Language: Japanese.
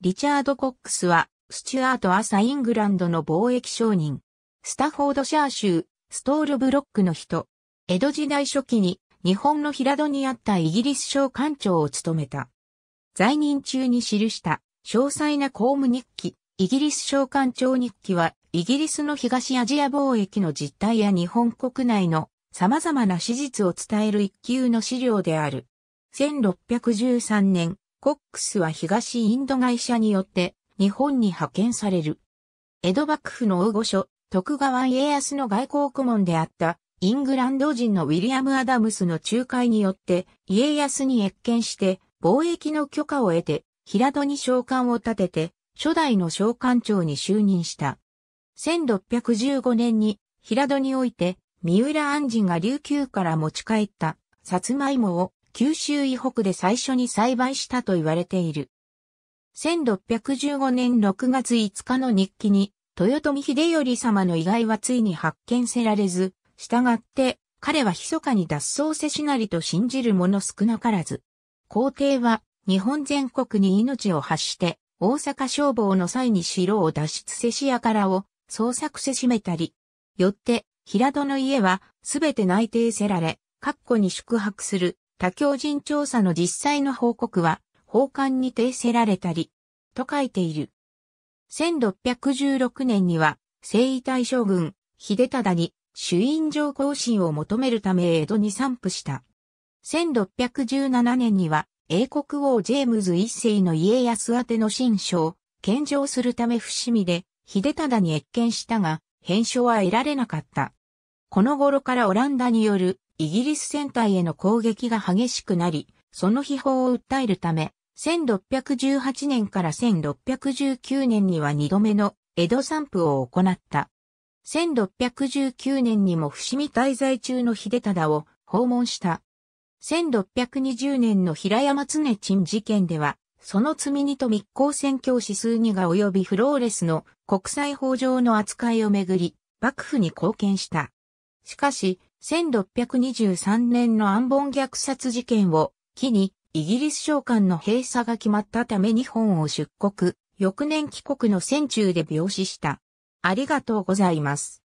リチャード・コックスは、スチュアートアサ・イングランドの貿易商人。スタフォードシャー州、ストールブロックの人。江戸時代初期に、日本の平戸にあったイギリス商館長を務めた。在任中に記した、詳細な公務日記、イギリス商館長日記は、イギリスの東アジア貿易の実態や日本国内の様々な史実を伝える一級の資料である。1613年、コックスは東インド会社によって日本に派遣される。江戸幕府の大御所、徳川家康の外交顧問であったイングランド人のウィリアム・アダムスの仲介によって家康に越見して貿易の許可を得て平戸に召喚を立てて初代の召喚長に就任した。1615年に平戸において三浦安人が琉球から持ち帰ったマイモを九州以北で最初に栽培したと言われている。1615年6月5日の日記に、豊臣秀頼様の遺骸はついに発見せられず、従って、彼は密かに脱走せしなりと信じる者少なからず。皇帝は、日本全国に命を発して、大阪消防の際に城を脱出せしやからを捜索せしめたり、よって、平戸の家はすべて内定せられ、括弧に宿泊する多強人調査の実際の報告は、奉還に訂せられたり、と書いている。1616年には、征夷大将軍、秀忠に、主因上更新を求めるため江戸に散布した。1617年には、英国王ジェームズ一世の家康宛ての新書を、献上するため伏見で、秀忠に謁見したが、返書は得られなかった。この頃からオランダによるイギリス船体への攻撃が激しくなり、その秘宝を訴えるため、1618年から1619年には2度目の江戸散布を行った。1619年にも伏見滞在中の秀忠を訪問した。1620年の平山常鎮事件では、その積み荷と密航宣教師数にが及びフローレスの国際法上の扱いをめぐり、幕府に貢献した。しかし、1623年の暗本虐殺事件を機に、イギリス商館の閉鎖が決まったため日本を出国、翌年帰国の戦中で病死した。ありがとうございます。